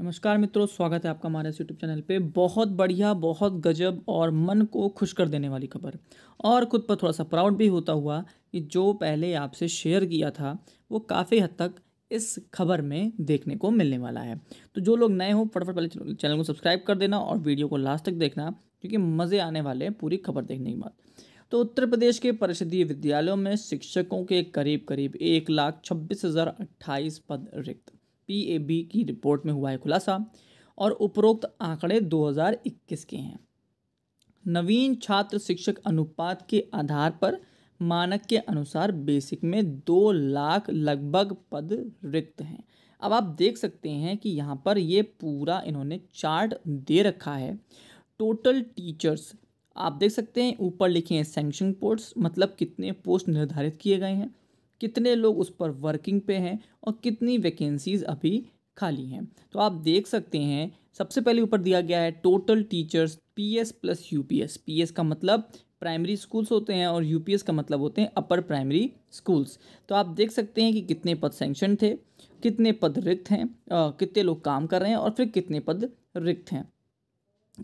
नमस्कार मित्रों स्वागत है आपका हमारे यूट्यूब चैनल पे बहुत बढ़िया बहुत गजब और मन को खुश कर देने वाली खबर और खुद पर थोड़ा सा प्राउड भी होता हुआ कि जो पहले आपसे शेयर किया था वो काफ़ी हद तक इस खबर में देखने को मिलने वाला है तो जो लोग नए हो फटाफट पहले चैनल को सब्सक्राइब कर देना और वीडियो को लास्ट तक देखना क्योंकि मज़े आने वाले हैं पूरी खबर देखने के बाद तो उत्तर प्रदेश के परिषदीय विद्यालयों में शिक्षकों के करीब करीब एक लाख छब्बीस हज़ार अट्ठाईस पद रिक्त पीएबी की रिपोर्ट में हुआ है खुलासा और उपरोक्त आंकड़े 2021 के हैं नवीन छात्र शिक्षक अनुपात के आधार पर मानक के अनुसार बेसिक में दो लाख लगभग पद रिक्त हैं अब आप देख सकते हैं कि यहाँ पर ये पूरा इन्होंने चार्ट दे रखा है टोटल टीचर्स आप देख सकते हैं ऊपर लिखे हैं सेंक्शन पोस्ट मतलब कितने पोस्ट निर्धारित किए गए हैं कितने लोग उस पर वर्किंग पे हैं और कितनी वैकेंसीज़ अभी खाली हैं तो आप देख सकते हैं सबसे पहले ऊपर दिया गया है total teachers PS plus UPS PS का मतलब प्राइमरी स्कूल्स होते हैं और यूपीएस का मतलब होते हैं अपर प्राइमरी स्कूल्स तो आप देख सकते हैं कि कितने पद सेंक्शन थे कितने पद रिक्त हैं कितने लोग काम कर रहे हैं और फिर कितने पद रिक्त हैं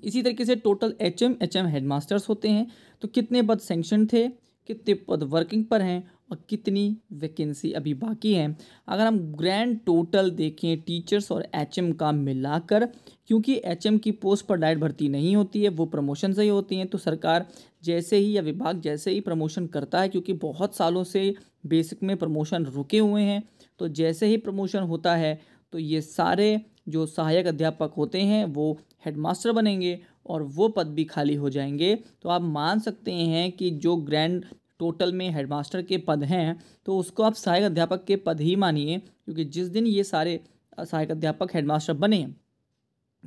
इसी तरीके से total H M H M headmasters होते हैं तो कितने पद सेंक्शन थे कितने पद वर्किंग पर हैं और कितनी वैकेंसी अभी बाकी है अगर हम ग्रैंड टोटल देखें टीचर्स और एचएम का मिलाकर क्योंकि एचएम की पोस्ट पर डायरेक्ट भर्ती नहीं होती है वो प्रमोशन से ही होती हैं तो सरकार जैसे ही या विभाग जैसे ही प्रमोशन करता है क्योंकि बहुत सालों से बेसिक में प्रमोशन रुके हुए हैं तो जैसे ही प्रमोशन होता है तो ये सारे जो सहायक अध्यापक होते हैं वो हेडमास्टर बनेंगे और वो पद भी खाली हो जाएंगे तो आप मान सकते हैं कि जो ग्रैंड टोटल में हेडमास्टर के पद हैं तो उसको आप सहायक अध्यापक के पद ही मानिए क्योंकि जिस दिन ये सारे सहायक अध्यापक हेडमास्टर बने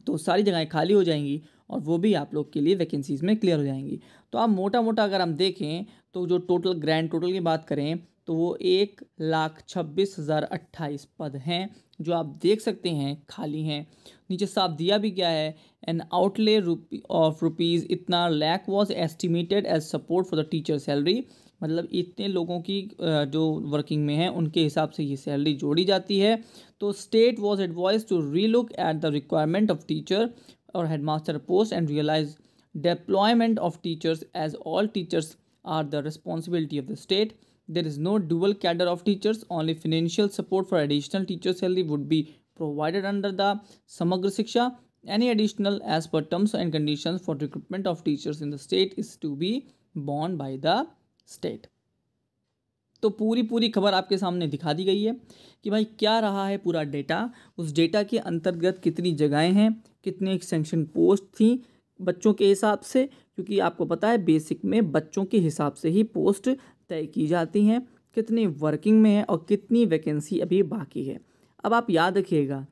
तो सारी जगहें खाली हो जाएंगी और वो भी आप लोग के लिए वैकेंसीज़ में क्लियर हो जाएंगी तो आप मोटा मोटा अगर हम देखें तो जो टोटल ग्रैंड टोटल की बात करें तो वो एक लाख छब्बीस हज़ार अट्ठाईस पद हैं जो आप देख सकते हैं खाली हैं नीचे साफ दिया भी गया है एन आउटले ऑफ रुपीज़ इतना lakh was estimated as support for the teacher salary मतलब इतने लोगों की जो वर्किंग में है उनके हिसाब से ये सैलरी जोड़ी जाती है तो state was advise to re look at the requirement of teacher और headmaster post and realize deployment of teachers as all teachers are the responsibility of the state there is no double cadre of teachers only financial support for additional teacher salary would be provided under the Samagra Shiksha any additional as per terms and condition for recruitment of teachers in the state is to be born by the state तो पूरी पूरी खबर आपके सामने दिखा दी गई है कि भाई क्या रहा है पूरा डेटा उस डेटा के अंतर्गत कितनी जगहें हैं कितने सेंक्शन पोस्ट थी बच्चों के हिसाब से क्योंकि आपको पता है बेसिक में बच्चों के हिसाब से ही पोस्ट तय की जाती हैं कितने वर्किंग में है और कितनी वैकेंसी अभी बाकी है अब आप याद रखिएगा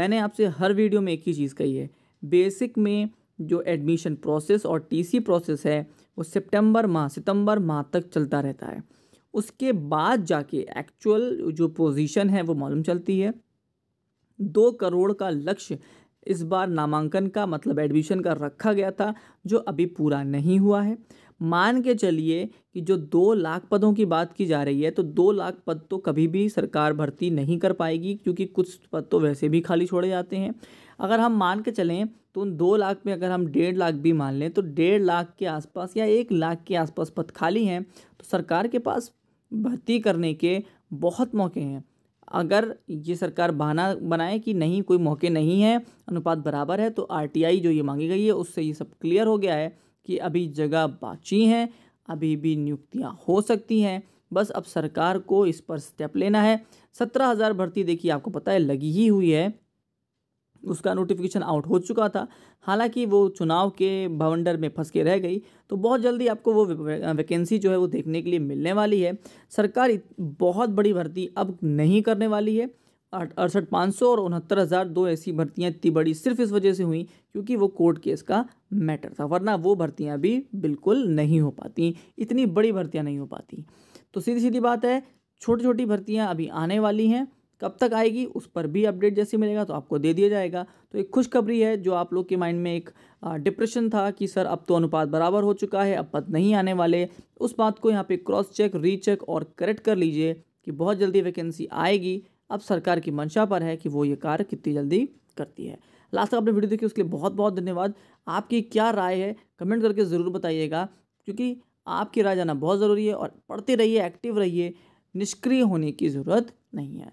मैंने आपसे हर वीडियो में एक ही चीज़ कही है बेसिक में जो एडमिशन प्रोसेस और टीसी प्रोसेस है वो सितंबर माह सितंबर माह तक चलता रहता है उसके बाद जाके एक्चुअल जो पोजीशन है वो मालूम चलती है दो करोड़ का लक्ष्य इस बार नामांकन का मतलब एडमिशन का रखा गया था जो अभी पूरा नहीं हुआ है मान के चलिए कि जो दो लाख पदों की बात की जा रही है तो दो लाख पद तो कभी भी सरकार भर्ती नहीं कर पाएगी क्योंकि कुछ पद तो वैसे भी खाली छोड़े जाते हैं अगर हम मान के चलें तो उन दो लाख में अगर हम डेढ़ लाख भी मान लें तो डेढ़ लाख के आसपास या एक लाख के आसपास पद खाली हैं तो सरकार के पास भर्ती करने के बहुत मौके हैं अगर ये सरकार बहाना बनाए कि नहीं कोई मौके नहीं हैं अनुपात बराबर है तो आर जो ये मांगी गई है उससे ये सब क्लियर हो गया है कि अभी जगह बाची हैं अभी भी नियुक्तियाँ हो सकती हैं बस अब सरकार को इस पर स्टेप लेना है सत्रह हज़ार भर्ती देखिए आपको पता है लगी ही हुई है उसका नोटिफिकेशन आउट हो चुका था हालांकि वो चुनाव के भवंडर में फंस के रह गई तो बहुत जल्दी आपको वो वैकेंसी जो है वो देखने के लिए मिलने वाली है सरकार बहुत बड़ी भर्ती अब नहीं करने वाली है अड़सठ पाँच सौ और उनहत्तर हज़ार दो ऐसी भर्तियाँ इतनी बड़ी सिर्फ इस वजह से हुई क्योंकि वो कोर्ट केस का मैटर था वरना वो भर्तियाँ भी बिल्कुल नहीं हो पाती इतनी बड़ी भर्तियाँ नहीं हो पाती तो सीधी सीधी बात है छोटी छोटी भर्तियाँ अभी आने वाली हैं कब तक आएगी उस पर भी अपडेट जैसे मिलेगा तो आपको दे दिया जाएगा तो एक खुशखबरी है जो आप लोग के माइंड में एक डिप्रेशन था कि सर अब तो अनुपात बराबर हो चुका है अब पद नहीं आने वाले उस बात को यहाँ पे क्रॉस चेक रीचेक और करेक्ट कर लीजिए कि बहुत जल्दी वैकेंसी आएगी अब सरकार की मंशा पर है कि वो ये कार्य कितनी जल्दी करती है लास्ट तक आपने वीडियो देखी उसके लिए बहुत बहुत धन्यवाद आपकी क्या राय है कमेंट करके ज़रूर बताइएगा क्योंकि आपकी राय जाना बहुत ज़रूरी है और पढ़ते रहिए एक्टिव रहिए निष्क्रिय होने की ज़रूरत नहीं है